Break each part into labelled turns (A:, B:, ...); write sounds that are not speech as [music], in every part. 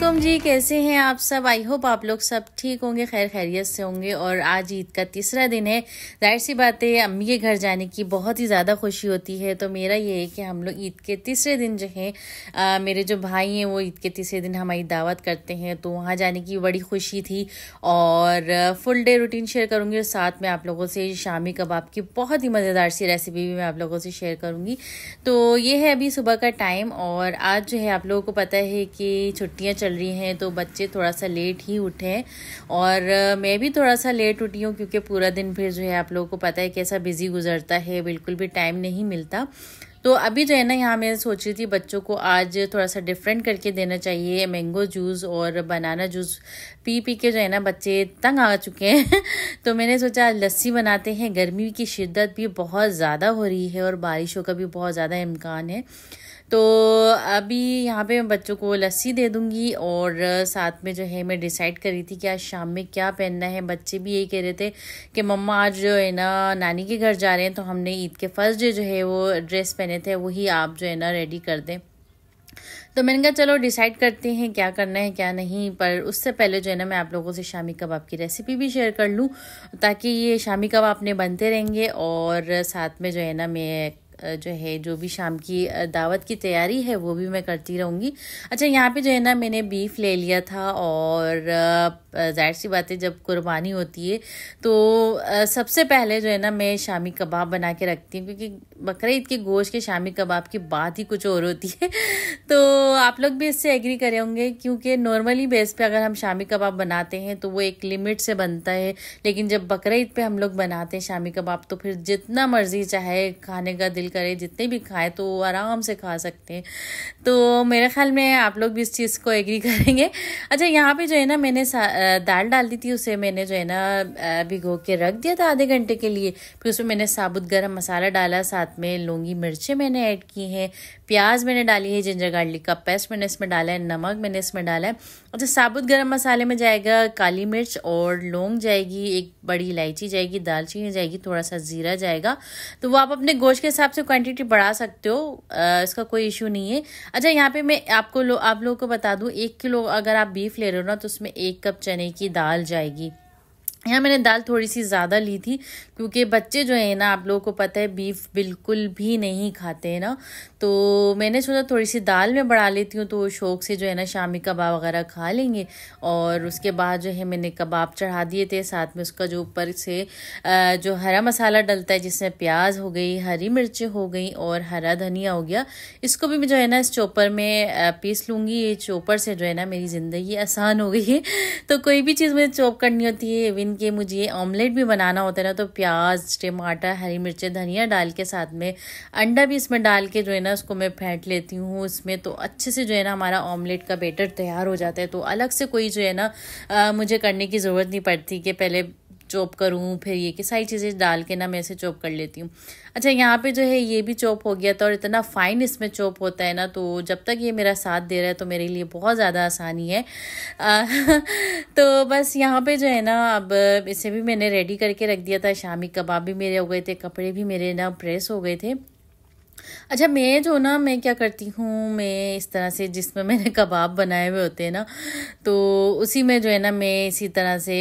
A: असलम जी कैसे हैं आप सब आई होप आप लोग सब ठीक होंगे खैर खैरियत से होंगे और आज ईद का तीसरा दिन है जाहिर सी बात है अम्मी के घर जाने की बहुत ही ज़्यादा खुशी होती है तो मेरा ये है कि हम लोग ईद के तीसरे दिन जो है मेरे जो भाई हैं वो ईद के तीसरे दिन हमारी दावत करते हैं तो वहाँ जाने की बड़ी खुशी थी और फुल डे रूटीन शेयर करूँगी और साथ में आप लोगों से शामी कबाब की बहुत ही मज़ेदार सी रेसिपी भी मैं आप लोगों से शेयर करूँगी तो ये है अभी सुबह का टाइम और आज जो है आप लोगों को पता है कि छुट्टियाँ चल चल रही हैं तो बच्चे थोड़ा सा लेट ही उठे हैं और मैं भी थोड़ा सा लेट उठी हूँ क्योंकि पूरा दिन फिर जो है आप लोगों को पता है कैसा बिज़ी गुजरता है बिल्कुल भी टाइम नहीं मिलता तो अभी जो है ना यहाँ मैं सोच रही थी बच्चों को आज थोड़ा सा डिफरेंट करके देना चाहिए मैंगो जूस और बनाना जूस पी पी के जो है ना बच्चे तंग आ चुके हैं [laughs] तो मैंने सोचा आज लस्सी बनाते हैं गर्मी की शिद्दत भी बहुत ज़्यादा हो रही है और बारिशों का भी बहुत ज़्यादा इम्कान है तो अभी यहाँ पे मैं बच्चों को लस्सी दे दूँगी और साथ में जो है मैं डिसाइड करी थी कि आज शाम में क्या पहनना है बच्चे भी यही कह रहे थे कि मम्मा आज जो है ना नानी के घर जा रहे हैं तो हमने ईद के फर्स्ट डे जो है वो ड्रेस पहने थे वही आप जो है ना रेडी कर दें तो मैंने कहा चलो डिसाइड करते हैं क्या करना है क्या नहीं पर उससे पहले जो है ना मैं आप लोगों से शामी कबाब की रेसिपी भी शेयर कर लूँ ताकि ये शामी कबाब अपने बनते रहेंगे और साथ में जो है ना मैं जो है जो भी शाम की दावत की तैयारी है वो भी मैं करती रहूँगी अच्छा यहाँ पे जो है ना मैंने बीफ ले लिया था और जाहिर सी बात है जब कुर्बानी होती है तो सबसे पहले जो है ना मैं शामी कबाब बना के रखती हूँ क्योंकि बकर के गोश्त के शामी कबाब की बात ही कुछ और होती है [laughs] तो आप लोग भी इससे एग्री करे होंगे क्योंकि नॉर्मली बेस पे अगर हम शामी कबाब बनाते हैं तो वो एक लिमिट से बनता है लेकिन जब बकर पे हम लोग बनाते हैं शामी कबाब तो फिर जितना मर्ज़ी चाहे खाने का दिल करे जितने भी खाए तो आराम से खा सकते हैं तो मेरे ख्याल में आप लोग भी इस चीज़ को एग्री [laughs] करेंगे अच्छा यहाँ पे जो है ना मैंने दाल डाल दी थी उसे मैंने जो है ना भिगो के रख दिया था आधे घंटे के लिए फिर उसमें मैंने साबुत गर्म मसाला डाला साथ में लौंगी मिर्चें मैंने ऐड की हैं प्याज मैंने डाली है जिंजर गार्लिक का पेस्ट मैंने इसमें डाला है नमक मैंने इसमें डाला है अच्छा साबुत गर्म मसाले में जाएगा काली मिर्च और लौंग जाएगी एक बड़ी इलायची जाएगी दालचीनी जाएगी थोड़ा सा ज़ीरा जाएगा तो वो आप अपने गोश्त के हिसाब से से क्वांटिटी बढ़ा सकते हो आ, इसका कोई इशू नहीं है अच्छा यहाँ पे मैं आपको लो आप लोगों को बता दूँ एक किलो अगर आप बीफ ले रहे हो ना तो उसमें एक कप चने की दाल जाएगी यहाँ मैंने दाल थोड़ी सी ज़्यादा ली थी क्योंकि बच्चे जो है ना आप लोगों को पता है बीफ बिल्कुल भी नहीं खाते हैं ना तो मैंने सोचा थोड़ी सी दाल में बढ़ा लेती हूँ तो वो शौक़ से जो है ना शामी कबाब वगैरह खा लेंगे और उसके बाद जो है मैंने कबाब चढ़ा दिए थे साथ में उसका जो ऊपर से जो हरा मसाला डलता है जिसमें प्याज हो गई हरी मिर्चें हो गई और हरा धनिया हो गया इसको भी मैं जो है ना इस चोपर में पीस लूँगी ये चोपर से जो है ना मेरी ज़िंदगी आसान हो गई है [laughs] तो कोई भी चीज़ मुझे चॉप करनी होती है दिन के मुझे ऑमलेट भी बनाना होता है ना तो प्याज टमाटर हरी मिर्चें धनिया डाल के साथ में अंडा भी इसमें डाल के जो है ना उसको मैं फेंट लेती हूँ इसमें तो अच्छे से जो है ना हमारा ऑमलेट का बेटर तैयार हो जाता है तो अलग से कोई जो है ना मुझे करने की ज़रूरत नहीं पड़ती कि पहले चॉप करूँ फिर ये कि सारी चीज़ें डाल के ना मैं इसे चॉप कर लेती हूँ अच्छा यहाँ पे जो है ये भी चॉप हो गया था और इतना फ़ाइन इसमें चॉप होता है ना तो जब तक ये मेरा साथ दे रहा है तो मेरे लिए बहुत ज़्यादा आसानी है आ, [laughs] तो बस यहाँ पे जो है ना अब इसे भी मैंने रेडी करके रख दिया था शामी कबाब भी मेरे हो गए थे कपड़े भी मेरे ना प्रेस हो गए थे अच्छा मैं जो ना मैं क्या करती हूँ मैं इस तरह से जिसमें मैंने [laughs] कबाब बनाए हुए होते हैं ना तो उसी में जो है ना मैं इसी तरह से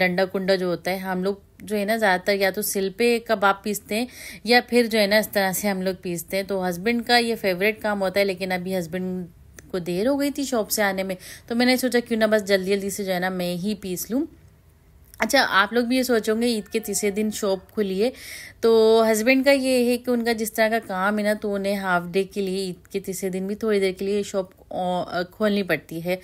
A: डंडा कुंडा जो होता है हम लोग जो है ना ज़्यादातर या तो सिल पे कबाब पीसते हैं या फिर जो है ना इस तरह से हम लोग पीसते हैं तो हस्बैंड का ये फेवरेट काम होता है लेकिन अभी हस्बैंड को देर हो गई थी शॉप से आने में तो मैंने सोचा क्यों ना बस जल्दी जल्दी से जो है ना मैं ही पीस लूँ अच्छा आप लोग भी ये सोचोगे ईद के तीसरे दिन शॉप खुली है तो हस्बैंड का ये है कि उनका जिस तरह का काम है ना तो उन्हें हाफ डे के लिए ईद के तीसरे दिन भी थोड़ी देर के लिए शॉप खोलनी पड़ती है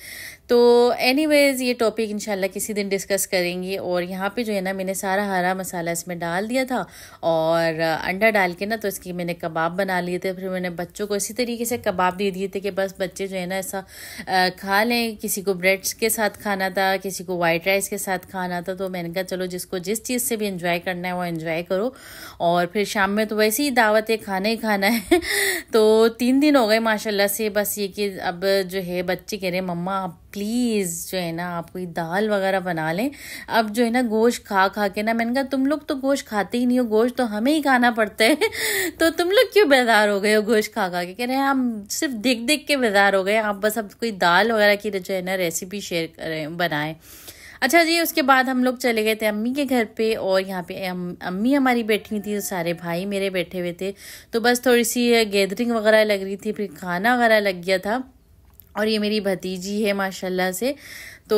A: तो एनीवेज ये टॉपिक इंशाल्लाह किसी दिन डिस्कस करेंगे और यहाँ पे जो है ना मैंने सारा हरा मसाला इसमें डाल दिया था और अंडा डाल के ना तो इसकी मैंने कबाब बना लिए थे फिर मैंने बच्चों को इसी तरीके से कबाब दे दिए थे कि बस बच्चे जो है ना ऐसा खा लें किसी को ब्रेड्स के साथ खाना था किसी को वाइट राइस के साथ खाना था तो मैंने कहा चलो जिसको जिस चीज़ से भी इन्जॉय करना है वो इन्जॉय करो और फिर शाम में तो वैसे ही दावत है खाना ही खाना है [laughs] तो तीन दिन हो गए माशाला से बस ये कि अब अब जो है बच्चे कह रहे हैं मम्मा आप प्लीज़ जो है ना आप कोई दाल वगैरह बना लें अब जो है ना गोश्त खा खा के ना मैंने कहा तुम लोग तो गोश्त खाते ही नहीं हो गोश्त तो हमें ही खाना पड़ता है [laughs] तो तुम लोग क्यों बेजार हो गए हो गोश्त खा खा के कह रहे हैं हम सिर्फ देख देख के बेजार हो गए आप बस अब कोई दाल वगैरह की जो है ना रेसिपी शेयर करें बनाएं अच्छा जी उसके बाद हम लोग चले गए थे अम्मी के घर पे और यहाँ पे अम, अम्मी हमारी बैठी थी सारे भाई मेरे बैठे हुए थे तो बस थोड़ी सी गैदरिंग वगैरह लग रही थी फिर खाना वगैरह लग गया था और ये मेरी भतीजी है माशाल्लाह से तो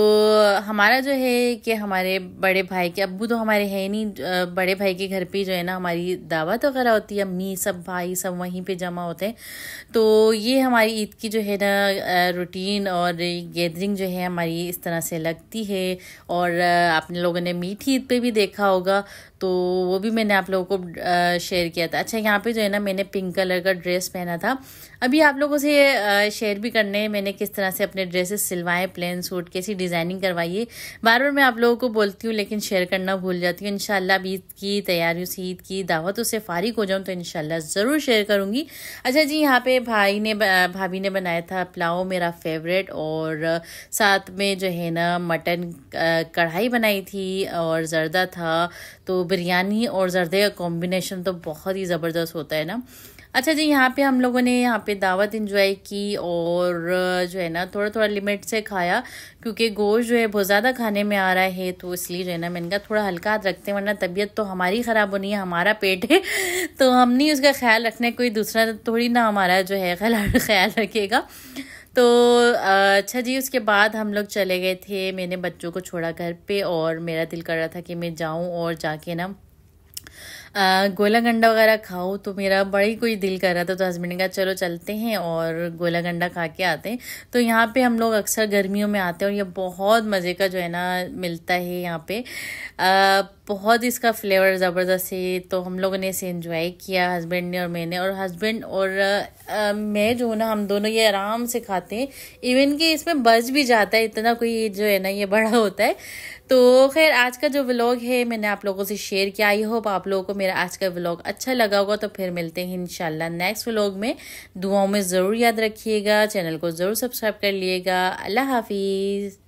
A: हमारा जो है कि हमारे बड़े भाई के अबू तो हमारे हैं ही नहीं बड़े भाई के घर पे जो है ना हमारी दावत वगैरह होती है अम्मी सब भाई सब वहीं पे जमा होते हैं तो ये हमारी ईद की जो है ना रूटीन और गैदरिंग जो है हमारी इस तरह से लगती है और आपने लोगों ने मीठी ईद पे भी देखा होगा तो वो भी मैंने आप लोगों को शेयर किया था अच्छा यहाँ पे जो है ना मैंने पिंक कलर का ड्रेस पहना था अभी आप लोगों से शेयर भी करने मैंने किस तरह से अपने ड्रेसेस सिलवाए प्लेन सूट कैसी डिज़ाइनिंग करवाइए बार बार मैं आप लोगों को बोलती हूँ लेकिन शेयर करना भूल जाती हूँ इन अब ईद की तैयारियों से ईद की दावत उससे तो फारिग हो जाऊँ तो इन ज़रूर शेयर करूँगी अच्छा जी यहाँ पे भाई ने भाभी ने बनाया था पुलाव मेरा फेवरेट और साथ में जो है ना मटन कढ़ाई बनाई थी और जर्दा था तो बिरयानी और ज़रदे का कॉम्बिनेशन तो बहुत ही ज़बरदस्त होता है ना अच्छा जी यहाँ पे हम लोगों ने यहाँ पे दावत इंजॉय की और जो है ना थोड़ा थोड़ा लिमिट से खाया क्योंकि गोश्त जो है बहुत ज़्यादा खाने में आ रहा है तो इसलिए जो है ना मैंने कहा थोड़ा हल्का हाथ रखते हैं वरना तबीयत तो हमारी ख़राब होनी है हमारा पेट है [laughs] तो हम नहीं उसका ख्याल रखना कोई दूसरा थोड़ी ना हमारा जो है ख्याल [laughs] रखेगा तो अच्छा जी उसके बाद हम लोग चले गए थे मैंने बच्चों को छोड़ा घर पे और मेरा दिल कर रहा था कि मैं जाऊँ और जाके ना गोला गंडा वगैरह खाओ तो मेरा बड़ा ही कोई दिल कर रहा था तो हस्बैंड ने कहा चलो चलते हैं और गोला गंडा खा के आते हैं तो यहाँ पे हम लोग अक्सर गर्मियों में आते हैं और ये बहुत मज़े का जो है ना मिलता है यहाँ पे आ, बहुत इसका फ्लेवर ज़बरदस्त है तो हम लोगों ने इसे इन्जॉय किया हस्बैंड ने और मैंने और हस्बैंड और आ, मैं जो ना हम दोनों ये आराम से खाते हैं इवन कि इसमें बच भी जाता है इतना कोई जो है ना ये बड़ा होता है तो खैर आज का जो व्लॉग है मैंने आप लोगों से शेयर किया आई होप आप लोगों को मेरा आज का व्लॉग अच्छा लगा होगा तो फिर मिलते हैं इंशाल्लाह नेक्स्ट व्लॉग में दुआओं में ज़रूर याद रखिएगा चैनल को ज़रूर सब्सक्राइब कर लिएगा अल्लाह हाफिज़